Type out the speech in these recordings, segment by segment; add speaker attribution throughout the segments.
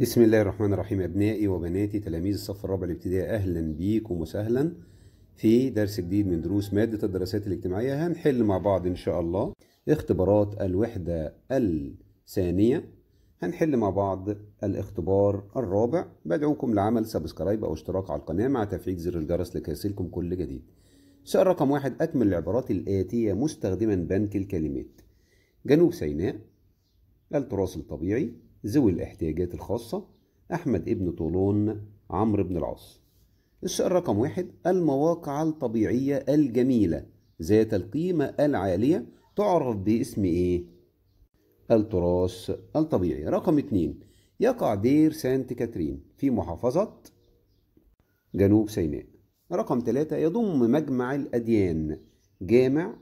Speaker 1: بسم الله الرحمن الرحيم أبنائي وبناتي تلاميذ الصف الرابع الابتدائي أهلا بيكم وسهلا في درس جديد من دروس مادة الدراسات الاجتماعية هنحل مع بعض إن شاء الله اختبارات الوحدة الثانية هنحل مع بعض الاختبار الرابع بدعوكم لعمل سبسكرايب أو اشتراك على القناة مع تفعيل زر الجرس يصلكم كل جديد سؤال رقم واحد أكمل العبارات الآتية مستخدما بنك الكلمات جنوب سيناء التراث الطبيعي ذوي الاحتياجات الخاصة أحمد ابن طولون عمرو بن العاص السؤال رقم واحد المواقع الطبيعية الجميلة ذات القيمة العالية تعرف باسم إيه؟ التراث الطبيعي رقم اتنين يقع دير سانت كاترين في محافظة جنوب سيناء رقم ثلاثة يضم مجمع الأديان جامع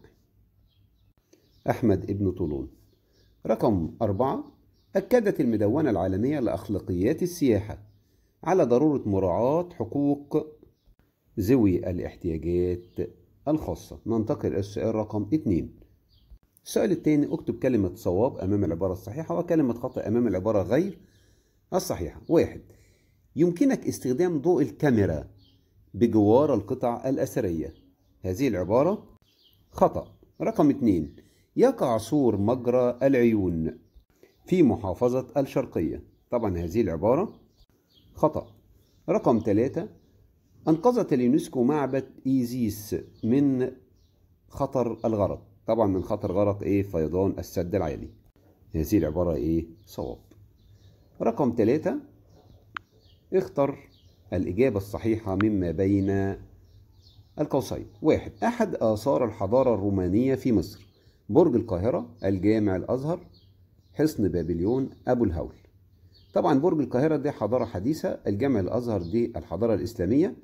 Speaker 1: أحمد ابن طولون رقم أربعة أكدت المدونة العالمية لأخلاقيات السياحة على ضرورة مراعاة حقوق ذوي الاحتياجات الخاصة ننتقل إلى السؤال رقم 2 السؤال الثاني اكتب كلمة صواب أمام العبارة الصحيحة وكلمة خطأ أمام العبارة غير الصحيحة واحد يمكنك استخدام ضوء الكاميرا بجوار القطع الأثرية هذه العبارة خطأ رقم 2 يقع سور مجرى العيون في محافظة الشرقية طبعا هذه العبارة خطأ رقم ثلاثة أنقذت اليونسكو معبد إيزيس من خطر الغرق طبعا من خطر غرق إيه فيضان السد العالي هذه العبارة إيه صواب رقم ثلاثة اختر الإجابة الصحيحة مما بين القوسين واحد أحد آثار الحضارة الرومانية في مصر برج القاهرة الجامع الأزهر حصن بابليون أبو الهول طبعا برج القاهرة دي حضارة حديثة الجامع الأزهر دي الحضارة الإسلامية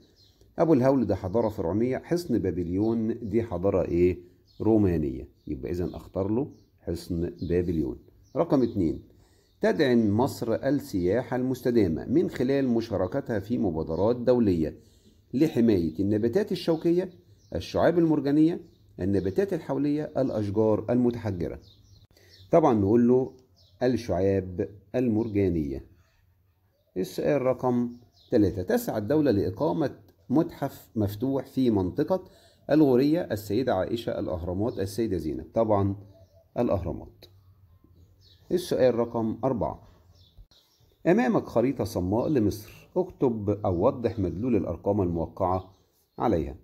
Speaker 1: أبو الهول ده حضارة فرعونية حصن بابليون دي حضارة إيه رومانية يبقى إذا أختار له حصن بابليون رقم اتنين تدعم مصر السياحة المستدامة من خلال مشاركتها في مبادرات دولية لحماية النباتات الشوكية الشعاب المرجانية النباتات الحولية الأشجار المتحجرة طبعا نقول له الشعاب المرجانية السؤال رقم ثلاثة تسعى الدولة لإقامة متحف مفتوح في منطقة الغورية السيدة عائشة الأهرامات السيدة زينب طبعا الأهرامات السؤال رقم أربعة أمامك خريطة صماء لمصر اكتب أو وضح مدلول الأرقام الموقعة عليها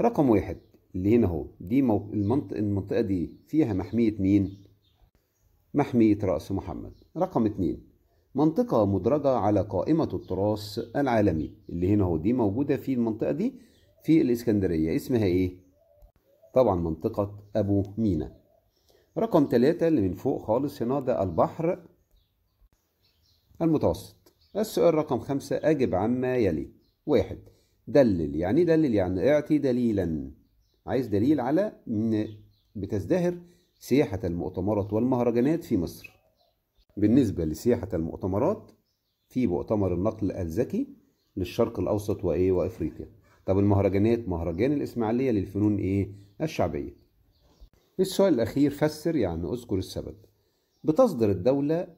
Speaker 1: رقم واحد اللي هنا اهو دي المنطقة دي فيها محمية مين؟ محمية رأس محمد رقم اتنين منطقة مدرجة على قائمة التراث العالمي اللي هنا هو دي موجودة في المنطقة دي في الإسكندرية اسمها إيه؟ طبعا منطقة أبو مينا رقم ثلاثة اللي من فوق خالص هنا ده البحر المتوسط السؤال رقم خمسة أجب عما يلي واحد دلل يعني دلل يعني اعطي دليلا عايز دليل على إن بتزدهر سياحة المؤتمرات والمهرجانات في مصر بالنسبة لسياحة المؤتمرات في مؤتمر النقل الذكي للشرق الأوسط وإيه وإفريقيا طب المهرجانات مهرجان الإسماعيلية للفنون إيه الشعبية السؤال الأخير فسر يعني أذكر السبب بتصدر الدولة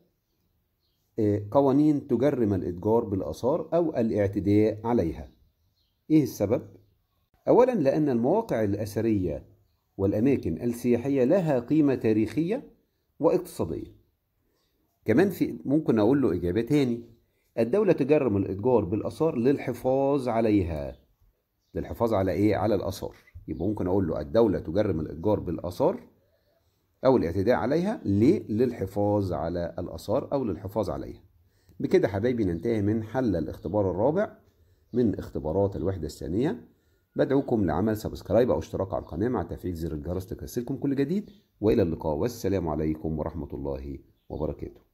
Speaker 1: آه، قوانين تجرم الإتجار بالآثار أو الاعتداء عليها إيه السبب؟ أولا لأن المواقع الأثرية والأماكن السياحية لها قيمة تاريخية واقتصادية كمان في ممكن أقول له إجابة تاني الدولة تجرم الإتجار بالآثار للحفاظ عليها للحفاظ على إيه؟ على الآثار يبقى ممكن أقول له الدولة تجرم الإتجار بالآثار أو الاعتداء عليها ليه؟ للحفاظ على الآثار أو للحفاظ عليها بكده حبايبي ننتهي من حل الاختبار الرابع من اختبارات الوحدة الثانية بدعوكم لعمل سبسكرايب أو اشتراك على القناة مع تفعيل زر الجرس لترسلكم كل جديد وإلى اللقاء والسلام عليكم ورحمة الله وبركاته